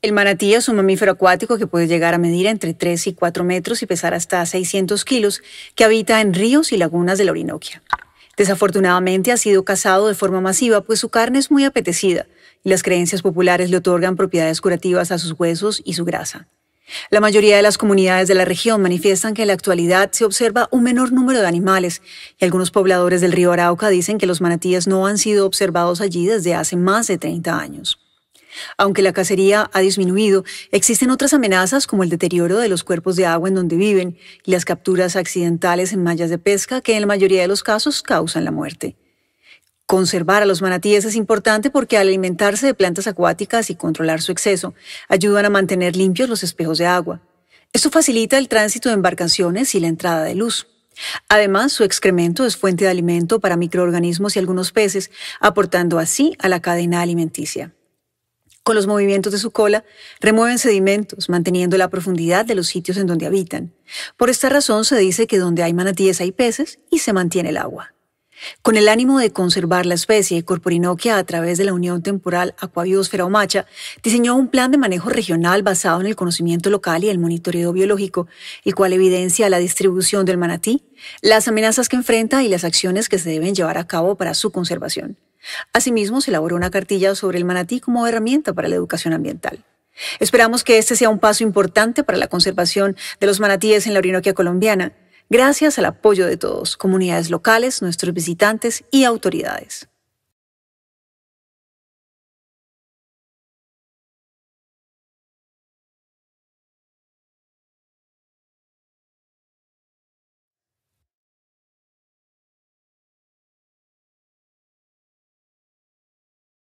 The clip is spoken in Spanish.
El manatí es un mamífero acuático que puede llegar a medir entre 3 y 4 metros y pesar hasta 600 kilos, que habita en ríos y lagunas de la Orinoquia. Desafortunadamente ha sido cazado de forma masiva, pues su carne es muy apetecida y las creencias populares le otorgan propiedades curativas a sus huesos y su grasa. La mayoría de las comunidades de la región manifiestan que en la actualidad se observa un menor número de animales y algunos pobladores del río Arauca dicen que los manatíes no han sido observados allí desde hace más de 30 años. Aunque la cacería ha disminuido, existen otras amenazas como el deterioro de los cuerpos de agua en donde viven y las capturas accidentales en mallas de pesca que en la mayoría de los casos causan la muerte. Conservar a los manatíes es importante porque al alimentarse de plantas acuáticas y controlar su exceso, ayudan a mantener limpios los espejos de agua. Esto facilita el tránsito de embarcaciones y la entrada de luz. Además, su excremento es fuente de alimento para microorganismos y algunos peces, aportando así a la cadena alimenticia. Con los movimientos de su cola, remueven sedimentos, manteniendo la profundidad de los sitios en donde habitan. Por esta razón se dice que donde hay manatíes hay peces y se mantiene el agua. Con el ánimo de conservar la especie, Corporinoquia, a través de la Unión Temporal o Macha, diseñó un plan de manejo regional basado en el conocimiento local y el monitoreo biológico, el cual evidencia la distribución del manatí, las amenazas que enfrenta y las acciones que se deben llevar a cabo para su conservación. Asimismo, se elaboró una cartilla sobre el manatí como herramienta para la educación ambiental. Esperamos que este sea un paso importante para la conservación de los manatíes en la Orinoquia colombiana, gracias al apoyo de todos, comunidades locales, nuestros visitantes y autoridades.